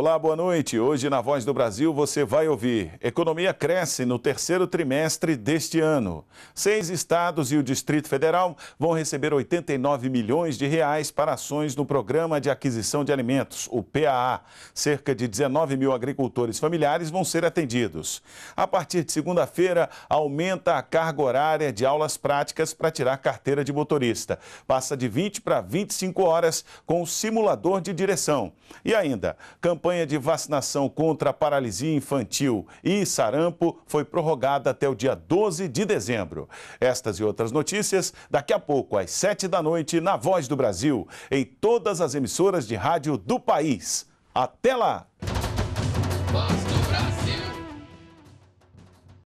Olá, boa noite. Hoje na Voz do Brasil você vai ouvir: economia cresce no terceiro trimestre deste ano. Seis estados e o Distrito Federal vão receber 89 milhões de reais para ações no Programa de Aquisição de Alimentos, o PAA. Cerca de 19 mil agricultores familiares vão ser atendidos. A partir de segunda-feira, aumenta a carga horária de aulas práticas para tirar carteira de motorista. Passa de 20 para 25 horas com simulador de direção. E ainda, campanha campanha de vacinação contra a paralisia infantil e sarampo foi prorrogada até o dia 12 de dezembro. Estas e outras notícias daqui a pouco, às 7 da noite, na Voz do Brasil, em todas as emissoras de rádio do país. Até lá!